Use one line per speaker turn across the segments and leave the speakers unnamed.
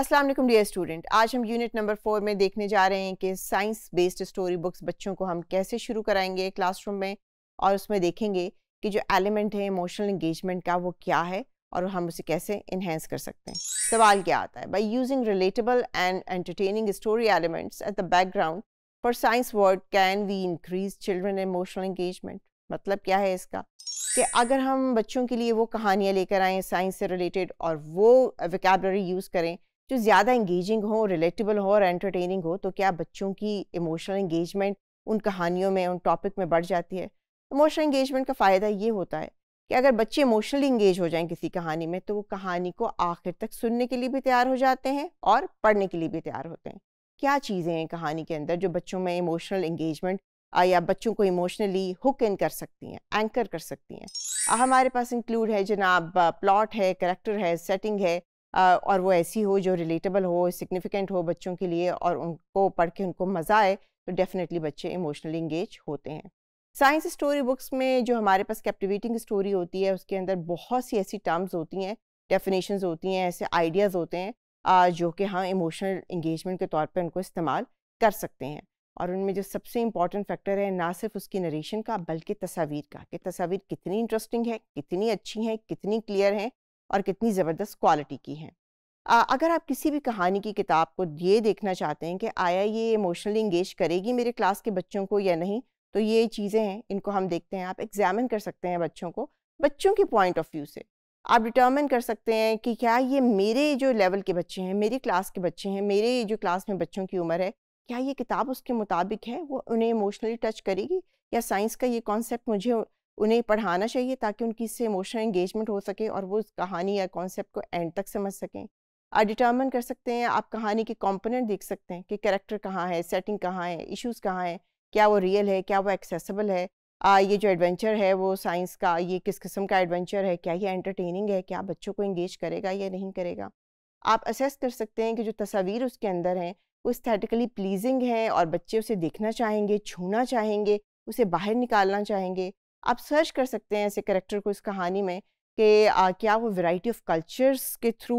अस्सलाम वालेकुम dear student आज हम यूनिट नंबर फोर में देखने जा रहे हैं कि साइंस बेस्ड स्टोरी बुक्स बच्चों को हम कैसे शुरू कराएंगे क्लासरूम में और उसमें देखेंगे कि जो एलिमेंट है इमोशनल इंगेजमेंट का वो क्या है और हम उसे कैसे इन्हेंस कर सकते हैं सवाल क्या आता है by using relatable and entertaining story elements at the background for science word can we increase children emotional engagement मतलब क्या है इसका कि अगर हम बच्चों के लिए वो कहानियाँ लेकर आएँ साइंस से रिलेटेड और वो वोकेबलरी यूज़ करें जो ज़्यादा इंगेजिंग हो रिलेटेबल हो और एंटरटेनिंग हो तो क्या बच्चों की इमोशनल इंगेजमेंट उन कहानियों में उन टॉपिक में बढ़ जाती है इमोशनल इंगेजमेंट का फ़ायदा ये होता है कि अगर बच्चे इमोशनली इंगेज हो जाएं किसी कहानी में तो वो कहानी को आखिर तक सुनने के लिए भी तैयार हो जाते हैं और पढ़ने के लिए भी तैयार होते हैं क्या चीज़ें हैं कहानी के अंदर जो बच्चों में इमोशनल इंगेजमेंट या बच्चों को इमोशनली हुक इन कर सकती हैं एंकर कर सकती हैं हमारे पास इंक्लूड है जनाब प्लॉट है करेक्टर है सेटिंग है और वो ऐसी हो जो रिलेटेबल हो सिग्निफिकेंट हो बच्चों के लिए और उनको पढ़ के उनको मज़ा आए तो डेफिनेटली बच्चे इमोशनली इंगेज होते हैं साइंस स्टोरी बुक्स में जो हमारे पास कैप्टिवेटिंग स्टोरी होती है उसके अंदर बहुत सी ऐसी टर्म्स होती हैं डेफिनेशंस होती हैं ऐसे आइडियाज़ होते हैं जो कि हम इमोशनल इंगेजमेंट के तौर पर उनको इस्तेमाल कर सकते हैं और उनमें जो सबसे इम्पॉर्टेंट फैक्टर है ना सिर्फ उसकी नरेशन का बल्कि तस्वीर का कि तस्वीर कितनी इंटरेस्टिंग है कितनी अच्छी हैं कितनी क्लियर हैं और कितनी ज़बरदस्त क्वालिटी की हैं अगर आप किसी भी कहानी की किताब को ये देखना चाहते हैं कि आया ये इमोशनली इंगेज करेगी मेरे क्लास के बच्चों को या नहीं तो ये चीज़ें हैं इनको हम देखते हैं आप एग्जामिन कर सकते हैं बच्चों को बच्चों के पॉइंट ऑफ व्यू से आप डिटर्मिन कर सकते हैं कि क्या ये मेरे जो लेवल के बच्चे हैं मेरी क्लास के बच्चे हैं मेरे जो क्लास में बच्चों की उम्र है क्या ये किताब उसके मुताबिक है वो उन्हें इमोशनली टच करेगी या साइंस का ये कॉन्सेप्ट मुझे उन्हें पढ़ाना चाहिए ताकि उनकी इससे इमोशनल इंगेजमेंट हो सके और वो उस कहानी या कॉन्सेप्ट को एंड तक समझ सकें आप डिटर्मन कर सकते हैं आप कहानी के कॉम्पोनेंट देख सकते हैं कि करेक्टर कहाँ है सेटिंग कहाँ है इश्यूज कहाँ हैं क्या वो रियल है क्या वो एक्सेसिबल है आ, ये जो एडवेंचर है वो साइंस का ये किस किस्म का एडवेंचर है क्या ये एंटरटेनिंग है क्या बच्चों को इंगेज करेगा या नहीं करेगा आप असेस कर सकते हैं कि जो तस्वीर उसके अंदर हैं वो स्थेटिकली प्लीजिंग है और बच्चे उसे देखना चाहेंगे छूना चाहेंगे उसे बाहर निकालना चाहेंगे आप सर्च कर सकते हैं ऐसे करेक्टर को इस कहानी में कि क्या वो वैरायटी ऑफ कल्चर्स के थ्रू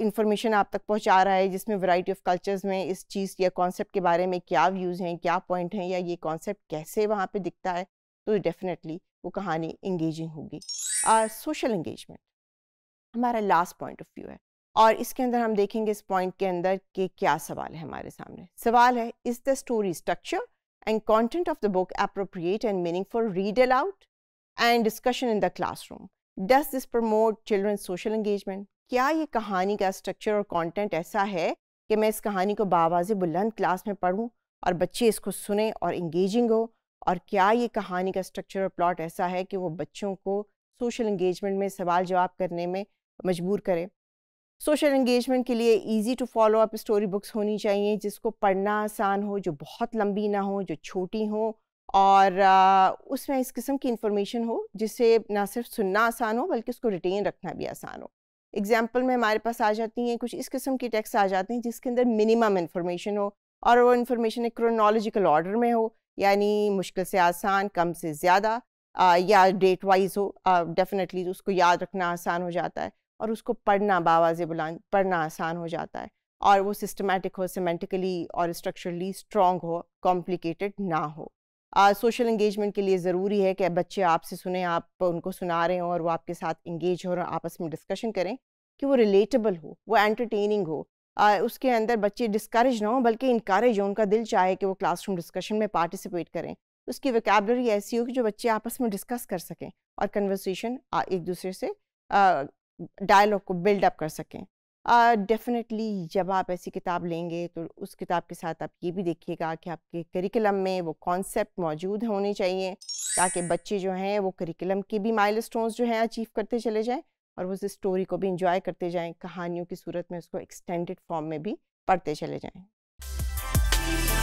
इंफॉर्मेशन आप तक पहुंचा रहा है जिसमें वैरायटी ऑफ कल्चर्स में इस चीज़ या कॉन्सेप्ट के बारे में क्या व्यूज़ हैं क्या पॉइंट हैं या ये कॉन्सेप्ट कैसे वहाँ पे दिखता है तो डेफिनेटली वो कहानी इंगेजिंग होगी सोशल इंगेजमेंट हमारा लास्ट पॉइंट ऑफ व्यू है और इसके अंदर हम देखेंगे इस पॉइंट के अंदर कि क्या सवाल है हमारे सामने सवाल है is the story structure and content of the book appropriate and meaningful read aloud and discussion in the classroom? Does this promote children's social engagement? क्या ये कहानी का स्ट्रक्चर और कंटेंट ऐसा है कि मैं इस कहानी को बाबाज बुलंद क्लास में पढ़ूं और बच्चे इसको सुने और इंगेजिंग हो और क्या ये कहानी का स्ट्रक्चर और प्लॉट ऐसा है कि वो बच्चों को सोशल इंगेजमेंट में सवाल जवाब करने में मजबूर करे सोशल इंगेजमेंट के लिए easy to follow up story books होनी चाहिए जिसको पढ़ना आसान हो जो बहुत लंबी ना हो जो छोटी हो और आ, उसमें इस किस्म की इन्फॉर्मेशन हो जिससे ना सिर्फ सुनना आसान हो बल्कि उसको रिटेन रखना भी आसान हो एग्जाम्पल में हमारे पास आ जाती हैं कुछ इस किस्म के टेक्स्ट आ जाते हैं जिसके अंदर मिनिमम इन्फॉर्मेशन हो और वो इन्फॉर्मेशन एक क्रोनोलॉजिकल ऑर्डर में हो यानी मुश्किल से आसान कम से ज़्यादा या डेट वाइज हो डेफिनेटली उसको याद रखना आसान हो जाता है और उसको पढ़ना बाबा ज़ेबुलान पढ़ना आसान हो जाता है और वो सिस्टमेटिक हो सीमेंटिकली और स्ट्रक्चरली स्ट्रॉन्ग हो कॉम्प्लिकेटेड ना हो सोशल uh, इंगेजमेंट के लिए ज़रूरी है कि बच्चे आपसे सुने आप उनको सुना रहे हो और वो आपके साथ इंगेज हो और आपस में डिस्कशन करें कि वो रिलेटेबल हो वो एंटरटेनिंग हो uh, उसके अंदर बच्चे डिस्करेज ना हो बल्कि इनक्रेज हो उनका दिल चाहे कि वो क्लासरूम डिस्कशन में पार्टिसिपेट करें उसकी वकेबलरी ऐसी हो कि जो बच्चे आपस में डिस्कस कर सकें और कन्वर्सेशन एक दूसरे से डायलॉग को बिल्डअप कर सकें डेफिनेटली uh, जब आप ऐसी किताब लेंगे तो उस किताब के साथ आप ये भी देखिएगा कि आपके करिकुलम में वो कॉन्सेप्ट मौजूद होने चाहिए ताकि बच्चे जो हैं वो करिकुलम के भी माइल जो हैं अचीव करते चले जाएँ और उस स्टोरी को भी इंजॉय करते जाएँ कहानियों की सूरत में उसको एक्सटेंडेड फॉर्म में भी पढ़ते चले जाएँ